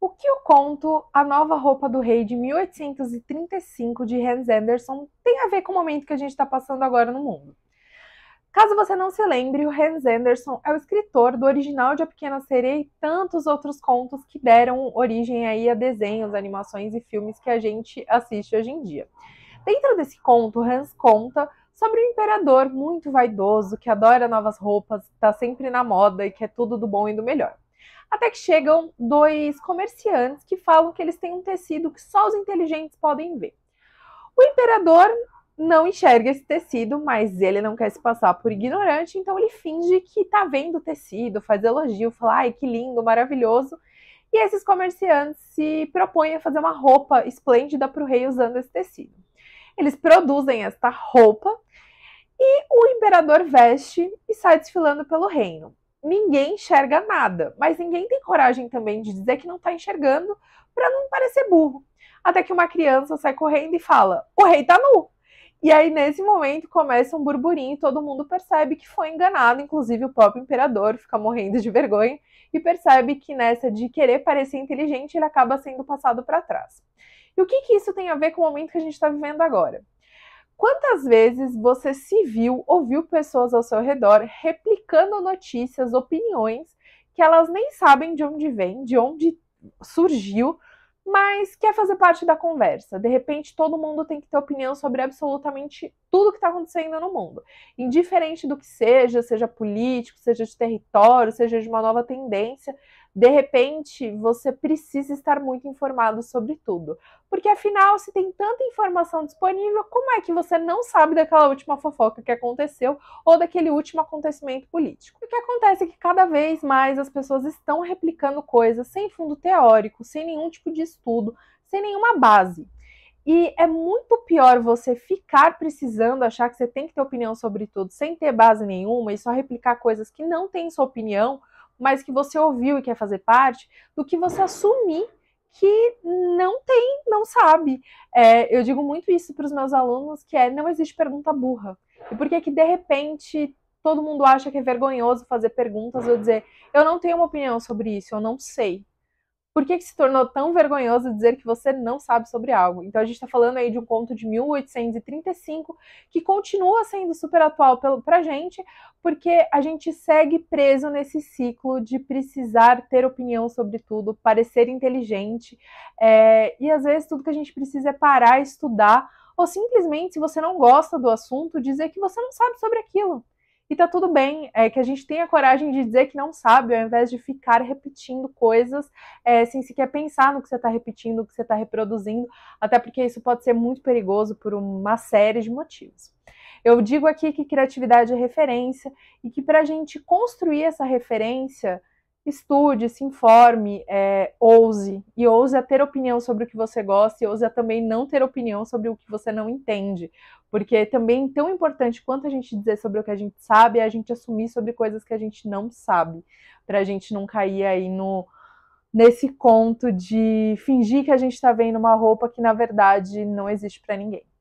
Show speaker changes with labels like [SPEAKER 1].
[SPEAKER 1] O que o conto A Nova Roupa do Rei de 1835 de Hans Anderson tem a ver com o momento que a gente está passando agora no mundo? Caso você não se lembre, o Hans Anderson é o escritor do original de A Pequena Sereia e tantos outros contos que deram origem aí a desenhos, animações e filmes que a gente assiste hoje em dia. Dentro desse conto, Hans conta sobre um imperador muito vaidoso que adora novas roupas, está sempre na moda e quer tudo do bom e do melhor. Até que chegam dois comerciantes que falam que eles têm um tecido que só os inteligentes podem ver. O imperador não enxerga esse tecido, mas ele não quer se passar por ignorante, então ele finge que tá vendo o tecido, faz elogio, fala: "Ai, que lindo, maravilhoso". E esses comerciantes se propõem a fazer uma roupa esplêndida para o rei usando esse tecido. Eles produzem esta roupa e o imperador veste e sai desfilando pelo reino ninguém enxerga nada, mas ninguém tem coragem também de dizer que não está enxergando para não parecer burro. Até que uma criança sai correndo e fala: "O rei tá nu". E aí nesse momento começa um burburinho e todo mundo percebe que foi enganado, inclusive o próprio imperador fica morrendo de vergonha e percebe que nessa de querer parecer inteligente ele acaba sendo passado para trás. E o que, que isso tem a ver com o momento que a gente está vivendo agora? Quantas vezes você se viu, ouviu pessoas ao seu redor replicando notícias, opiniões que elas nem sabem de onde vem, de onde surgiu, mas quer fazer parte da conversa. De repente, todo mundo tem que ter opinião sobre absolutamente tudo que está acontecendo no mundo, indiferente do que seja, seja político, seja de território, seja de uma nova tendência de repente você precisa estar muito informado sobre tudo. Porque afinal, se tem tanta informação disponível, como é que você não sabe daquela última fofoca que aconteceu ou daquele último acontecimento político? O que acontece é que cada vez mais as pessoas estão replicando coisas sem fundo teórico, sem nenhum tipo de estudo, sem nenhuma base. E é muito pior você ficar precisando achar que você tem que ter opinião sobre tudo sem ter base nenhuma e só replicar coisas que não têm sua opinião mas que você ouviu e quer fazer parte, do que você assumir que não tem, não sabe. É, eu digo muito isso para os meus alunos, que é não existe pergunta burra. E por que que de repente todo mundo acha que é vergonhoso fazer perguntas ou dizer eu não tenho uma opinião sobre isso, eu não sei. Por que, que se tornou tão vergonhoso dizer que você não sabe sobre algo? Então a gente está falando aí de um conto de 1835 que continua sendo super atual para a gente, porque a gente segue preso nesse ciclo de precisar ter opinião sobre tudo, parecer inteligente, é, e às vezes tudo que a gente precisa é parar, estudar, ou simplesmente, se você não gosta do assunto, dizer que você não sabe sobre aquilo. E tá tudo bem, é, que a gente tenha coragem de dizer que não sabe, ao invés de ficar repetindo coisas é, sem sequer pensar no que você está repetindo, o que você está reproduzindo, até porque isso pode ser muito perigoso por uma série de motivos. Eu digo aqui que criatividade é referência e que para a gente construir essa referência, estude, se informe, é, ouse. E ouse a ter opinião sobre o que você gosta e ouse a também não ter opinião sobre o que você não entende. Porque é também tão importante quanto a gente dizer sobre o que a gente sabe é a gente assumir sobre coisas que a gente não sabe. Pra gente não cair aí no nesse conto de fingir que a gente está vendo uma roupa que na verdade não existe para ninguém.